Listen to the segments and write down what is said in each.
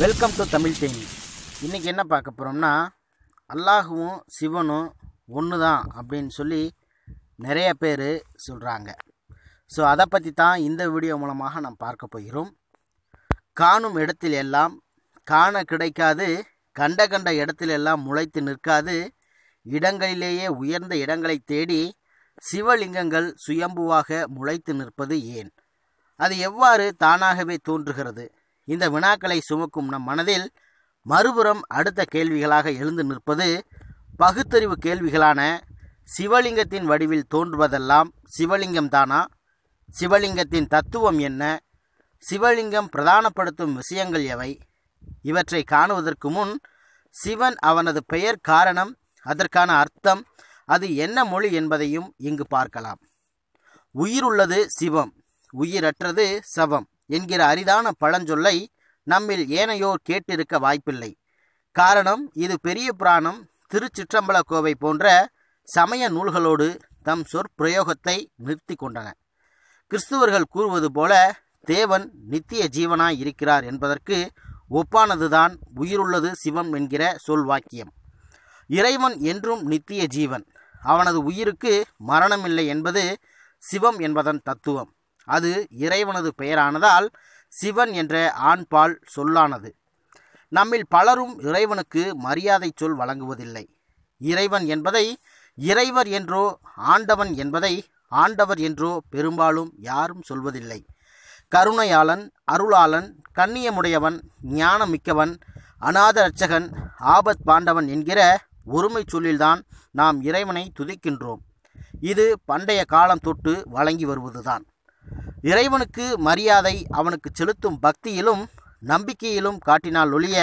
welcome to Tamil time இன்றைக்கி என்ன பார்க்க போகிறோம்னா அல்லாஹுவும் சிவனும் ஒன்று தான் அப்படின்னு சொல்லி நிறைய பேர் சொல்கிறாங்க ஸோ அதை பற்றி தான் இந்த வீடியோ மூலமாக நாம் பார்க்க போகிறோம் காணும் இடத்தில் எல்லாம் காண கிடைக்காது கண்ட கண்ட இடத்துல எல்லாம் முளைத்து நிற்காது இடங்களிலேயே உயர்ந்த இடங்களை தேடி சிவலிங்கங்கள் சுயம்புவாக முளைத்து நிற்பது ஏன் அது எவ்வாறு தானாகவே தோன்றுகிறது இந்த வினாக்களை சுமக்கும் நம் மனதில் மறுபுறம் அடுத்த கேள்விகளாக எழுந்து நிற்பது பகுத்தறிவு கேள்விகளான சிவலிங்கத்தின் வடிவில் தோன்றுவதெல்லாம் சிவலிங்கம் தானா சிவலிங்கத்தின் தத்துவம் என்ன சிவலிங்கம் பிரதானப்படுத்தும் விஷயங்கள் எவை இவற்றை காணுவதற்கு முன் சிவன் அவனது பெயர் காரணம் அதற்கான அர்த்தம் அது என்ன மொழி என்பதையும் இங்கு பார்க்கலாம் உயிருள்ளது சிவம் உயிரற்றது சவம் என்கிற அரிதான பழஞ்சொல்லை நம்மில் ஏனையோர் கேட்டிருக்க வாய்ப்பில்லை காரணம் இது பெரிய புராணம் திருச்சிற்றம்பல கோவை போன்ற சமய நூல்களோடு தம் சொற்பிரயோகத்தை நிறுத்தி கொண்டன கிறிஸ்துவர்கள் கூறுவது போல தேவன் நித்திய ஜீவனாய் இருக்கிறார் என்பதற்கு ஒப்பானதுதான் உயிருள்ளது சிவம் என்கிற சொல் வாக்கியம் இறைவன் என்றும் நித்திய ஜீவன் அவனது உயிருக்கு மரணமில்லை என்பது சிவம் என்பதன் தத்துவம் அது இறைவனது பெயரானதால் சிவன் என்ற ஆண்பால் சொல்லானது நம்மில் பலரும் இறைவனுக்கு மரியாதை சொல் வழங்குவதில்லை இறைவன் என்பதை இறைவர் என்றோ ஆண்டவன் என்பதை ஆண்டவர் என்றோ பெரும்பாலும் யாரும் சொல்வதில்லை கருணையாளன் அருளாளன் கண்ணியமுடையவன் ஞானமிக்கவன் அநாத அர்ச்சகன் ஆபத் பாண்டவன் என்கிற ஒருமை சொல்லில்தான் நாம் இறைவனை துதிக்கின்றோம் இது பண்டைய காலம் தொட்டு வழங்கி வருவதுதான் இறைவனுக்கு மரியாதை அவனுக்கு செலுத்தும் பக்தியிலும் நம்பிக்கையிலும் காட்டினால் ஒழிய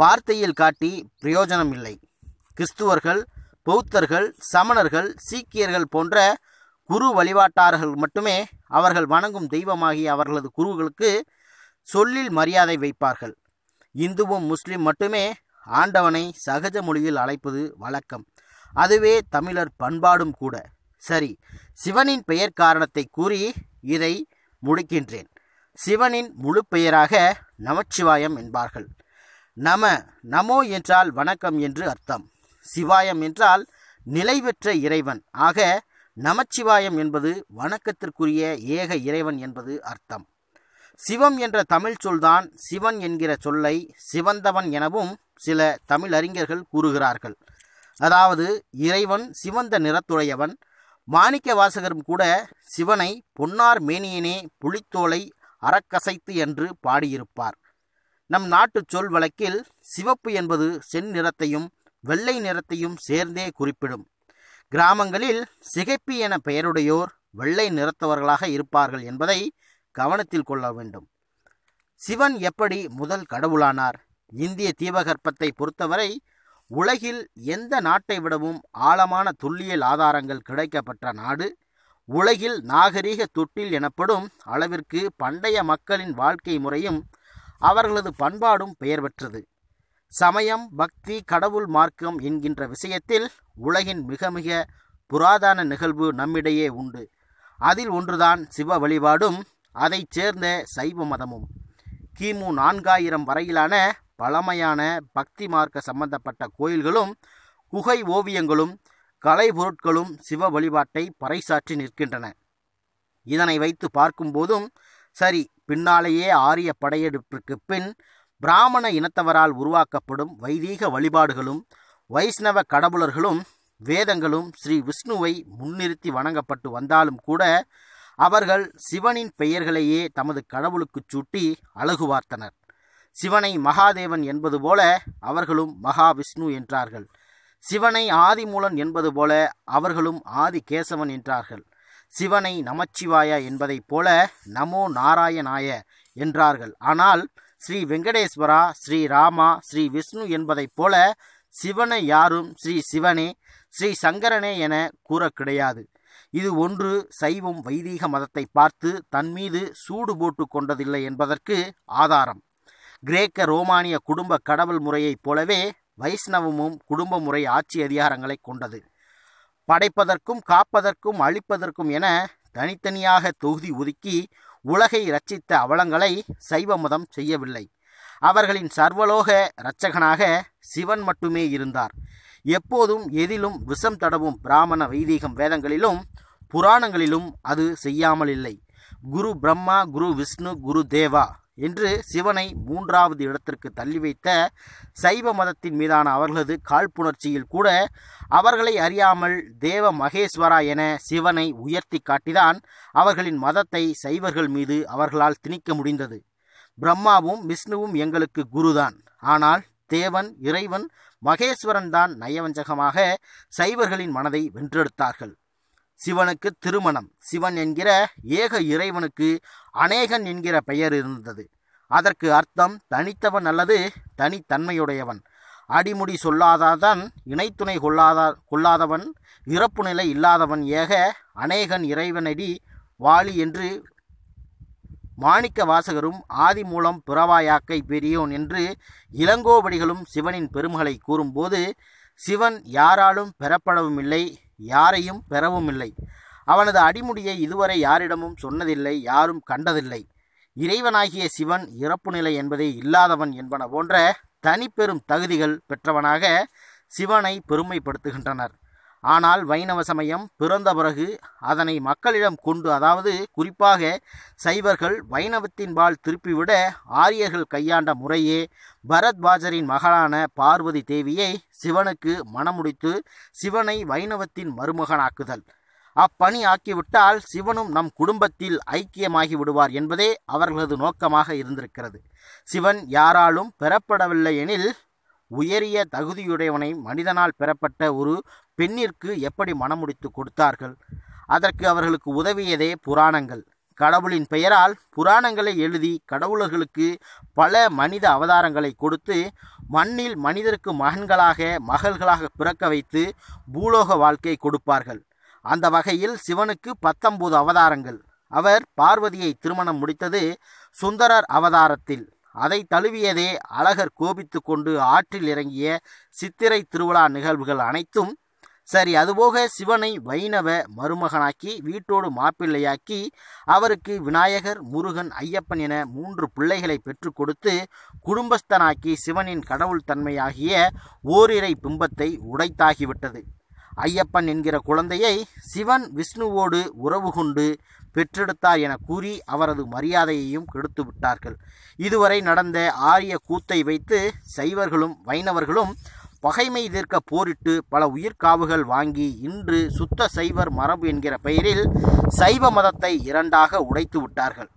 வார்த்தையில் காட்டி பிரயோஜனம் இல்லை கிறிஸ்துவர்கள் பௌத்தர்கள் சமணர்கள் சீக்கியர்கள் போன்ற குரு வழிபாட்டார்கள் மட்டுமே அவர்கள் வணங்கும் தெய்வமாகிய அவர்களது குருவுகளுக்கு சொல்லில் மரியாதை வைப்பார்கள் இந்துவும் முஸ்லிம் மட்டுமே ஆண்டவனை சகஜ மொழியில் அழைப்பது வழக்கம் அதுவே தமிழர் பண்பாடும் கூட சரி சிவனின் பெயர் காரணத்தை கூறி இதை முடிக்கின்றேன் சிவனின் முழு பெயராக நமச்சிவாயம் என்பார்கள் நம நமோ என்றால் வணக்கம் என்று அர்த்தம் சிவாயம் என்றால் நிலை பெற்ற இறைவன் ஆக நமச்சிவாயம் என்பது வணக்கத்திற்குரிய ஏக இறைவன் என்பது அர்த்தம் சிவம் என்ற தமிழ் சொல்தான் சிவன் என்கிற சொல்லை சிவந்தவன் எனவும் சில தமிழறிஞர்கள் கூறுகிறார்கள் அதாவது இறைவன் சிவந்த நிறத்துடையவன் மாணிக்க வாசகரும் கூட சிவனை பொன்னார் மேனியனே புலித்தோலை அறக்கசைத்து என்று பாடியிருப்பார் நம் நாட்டு சொல் வழக்கில் சிவப்பு என்பது செந்நிறத்தையும் வெள்ளை நிறத்தையும் சேர்ந்தே குறிப்பிடும் கிராமங்களில் சிகைப்பி என பெயருடையோர் வெள்ளை நிறத்தவர்களாக இருப்பார்கள் என்பதை கவனத்தில் கொள்ள வேண்டும் சிவன் எப்படி முதல் கடவுளானார் இந்திய தீபகற்பத்தை பொறுத்தவரை உலகில் எந்த நாட்டை விடவும் ஆழமான தொல்லியல் ஆதாரங்கள் கிடைக்கப்பட்ட நாடு உலகில் நாகரீக தொட்டில் எனப்படும் அளவிற்கு பண்டைய மக்களின் வாழ்க்கை முறையும் அவர்களது பண்பாடும் பெயர் பெற்றது சமயம் பக்தி கடவுள் மார்க்கம் என்கின்ற விஷயத்தில் உலகின் மிக மிக புராதன நிகழ்வு நம்மிடையே உண்டு அதில் ஒன்றுதான் சிவ வழிபாடும் அதைச் சேர்ந்த சைவ மதமும் கிமு நான்காயிரம் வரையிலான பழமையான பக்தி மார்க்க சம்பந்தப்பட்ட கோயில்களும் குகை ஓவியங்களும் கலை பொருட்களும் சிவ வழிபாட்டை பறைசாற்றி நிற்கின்றன இதனை வைத்து பார்க்கும்போதும் சரி பின்னாலேயே ஆரிய படையெடுப்பிற்கு பின் பிராமண இனத்தவரால் உருவாக்கப்படும் வைதீக வழிபாடுகளும் வைஷ்ணவ கடவுளர்களும் வேதங்களும் ஸ்ரீ விஷ்ணுவை முன்னிறுத்தி வணங்கப்பட்டு வந்தாலும் கூட அவர்கள் சிவனின் பெயர்களையே தமது கடவுளுக்குச் சூட்டி அழகு சிவனை மகாதேவன் என்பது போல அவர்களும் மகாவிஷ்ணு என்றார்கள் சிவனை ஆதிமூலன் என்பது போல அவர்களும் ஆதி கேசவன் என்றார்கள் சிவனை நமச்சிவாயா என்பதைப் போல நமோ நாராயணாய என்றார்கள் ஆனால் ஸ்ரீ வெங்கடேஸ்வரா ஸ்ரீ ராமா ஸ்ரீ விஷ்ணு என்பதைப் போல சிவனை யாரும் ஸ்ரீ சிவனே ஸ்ரீ சங்கரனே என கூற கிடையாது இது ஒன்று சைவம் வைதீக மதத்தை பார்த்து தன் மீது சூடு போட்டு கொண்டதில்லை என்பதற்கு ஆதாரம் கிரேக்க ரோமானிய குடும்ப கடவுள் முறையைப் போலவே வைஷ்ணவமும் குடும்ப முறை ஆட்சி அதிகாரங்களை கொண்டது படைப்பதற்கும் காப்பதற்கும் அழிப்பதற்கும் என தனித்தனியாக தொகுதி ஒதுக்கி உலகை ரச்சித்த அவலங்களை சைவ மதம் செய்யவில்லை அவர்களின் சர்வலோக இரட்சகனாக சிவன் மட்டுமே இருந்தார் எப்போதும் எதிலும் விஷம் தடவும் பிராமண வைதீகம் வேதங்களிலும் புராணங்களிலும் அது செய்யாமல் இல்லை குரு பிரம்மா குரு விஷ்ணு குரு தேவா இன்று சிவனை மூன்றாவது இடத்திற்கு தள்ளி வைத்த சைவ மதத்தின் மீதான அவர்களது காழ்ப்புணர்ச்சியில் கூட அவர்களை அறியாமல் தேவ மகேஸ்வரா என சிவனை உயர்த்தி காட்டிதான் அவர்களின் மதத்தை சைவர்கள் மீது அவர்களால் திணிக்க முடிந்தது பிரம்மாவும் விஷ்ணுவும் எங்களுக்கு குருதான் ஆனால் தேவன் இறைவன் மகேஸ்வரன் தான் நயவஞ்சகமாக சைவர்களின் மனதை வென்றெடுத்தார்கள் சிவனுக்கு திருமணம் சிவன் என்கிற ஏக இறைவனுக்கு அநேகன் என்கிற பெயர் இருந்தது அதற்கு அர்த்தம் தனித்தவன் அல்லது தனித்தன்மையுடையவன் அடிமுடி சொல்லாதாதான் இணைத்துணை கொள்ளாதா கொள்ளாதவன் இறப்பு நிலை இல்லாதவன் ஏக அநேகன் இறைவனடி வாலி என்று மாணிக்க வாசகரும் ஆதி மூலம் பிறவாயாக்கை பெரியோன் என்று இளங்கோவடிகளும் சிவனின் பெருமகளை கூறும்போது சிவன் யாராலும் பெறப்படவும் இல்லை யாரையும் பெறவும் இல்லை அவனது அடிமுடியை இதுவரை யாரிடமும் சொன்னதில்லை யாரும் கண்டதில்லை இறைவனாகிய சிவன் இறப்பு நிலை என்பதே இல்லாதவன் என்பன போன்ற தனிப்பெரும் தகுதிகள் பெற்றவனாக சிவனை பெருமைப்படுத்துகின்றனர் ஆனால் வைணவ சமயம் பிறந்த பிறகு அதனை மக்களிடம் கொண்டு அதாவது குறிப்பாக சைவர்கள் வைணவத்தின்பால் திருப்பிவிட ஆரியர்கள் கையாண்ட முறையே பரத்வாஜரின் மகளான பார்வதி தேவியை சிவனுக்கு மணமுடித்து சிவனை வைணவத்தின் மருமகனாக்குதல் அப்பணி ஆக்கிவிட்டால் சிவனும் நம் குடும்பத்தில் ஐக்கியமாகி விடுவார் என்பதே அவர்களது நோக்கமாக இருந்திருக்கிறது சிவன் யாராலும் பெறப்படவில்லை எனில் உயரிய தகுதியுடையவனை மனிதனால் பெறப்பட்ட ஒரு பெண்ணிற்கு எப்படி மனமுடித்து கொடுத்தார்கள் அதற்கு அவர்களுக்கு உதவியதே புராணங்கள் கடவுளின் பெயரால் புராணங்களை எழுதி கடவுளர்களுக்கு பல மனித அவதாரங்களை கொடுத்து மண்ணில் மனிதருக்கு மகன்களாக மகள்களாக பிறக்க வைத்து பூலோக வாழ்க்கை கொடுப்பார்கள் அந்த வகையில் சிவனுக்கு பத்தொன்பது அவதாரங்கள் அவர் பார்வதியை திருமணம் முடித்தது சுந்தரர் அவதாரத்தில் அதை தழுவியதே அழகர் கோபித்து கொண்டு ஆற்றில் இறங்கிய சித்திரை திருவிழா நிகழ்வுகள் அனைத்தும் சரி அதுபோக சிவனை வைணவ மருமகனாக்கி வீட்டோடு மாப்பிள்ளையாக்கி அவருக்கு விநாயகர் முருகன் ஐயப்பன் என மூன்று பிள்ளைகளை பெற்றுக் கொடுத்து குடும்பஸ்தனாக்கி சிவனின் கடவுள் தன்மையாகிய ஓரிரை பிம்பத்தை உடைத்தாகிவிட்டது ஐயப்பன் என்கிற குழந்தையை சிவன் விஷ்ணுவோடு உறவு கொண்டு பெற்றெடுத்தார் என கூறி அவரது மரியாதையையும் கெடுத்து விட்டார்கள் இதுவரை நடந்த ஆரிய கூத்தை வைத்து சைவர்களும் வைணவர்களும் பகைமை தீர்க்க போரிட்டு பல உயிர்காவுகள் வாங்கி இன்று சுத்த சைவர் மரபு என்கிற பெயரில் சைவ மதத்தை இரண்டாக உடைத்து விட்டார்கள்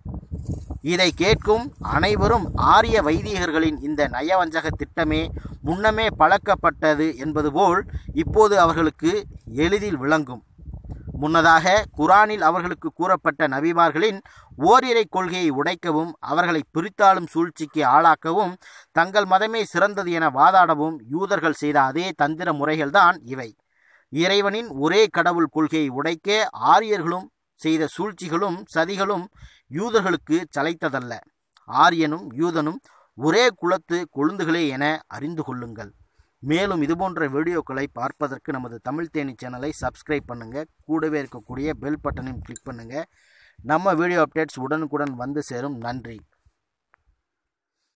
இதை கேட்கும் அனைவரும் ஆரிய வைதிகர்களின் இந்த நயவஞ்சக திட்டமே முன்னமே பழக்கப்பட்டது என்பது போல் இப்போது அவர்களுக்கு எளிதில் விளங்கும் முன்னதாக குரானில் அவர்களுக்கு கூறப்பட்ட நபிமார்களின் ஓரிரை கொள்கையை உடைக்கவும் அவர்களை பிரித்தாளும் சூழ்ச்சிக்கு ஆளாக்கவும் தங்கள் மதமே சிறந்தது என வாதாடவும் யூதர்கள் செய்த அதே தந்திர முறைகள்தான் இவை இறைவனின் ஒரே கடவுள் கொள்கையை உடைக்க ஆரியர்களும் செய்த சூழ்ச்சிகளும் சதிகளும் யூதர்களுக்கு சளைத்ததல்ல ஆரியனும் யூதனும் ஒரே குலத்து கொழுந்துகளே என அறிந்து கொள்ளுங்கள் மேலும் இதுபோன்ற வீடியோக்களை பார்ப்பதற்கு நமது தமிழ் தேனி சேனலை சப்ஸ்கிரைப் பண்ணுங்கள் கூடவே இருக்கக்கூடிய பெல் பட்டனையும் கிளிக் பண்ணுங்கள் நம்ம வீடியோ அப்டேட்ஸ் உடனுக்குடன் வந்து சேரும் நன்றி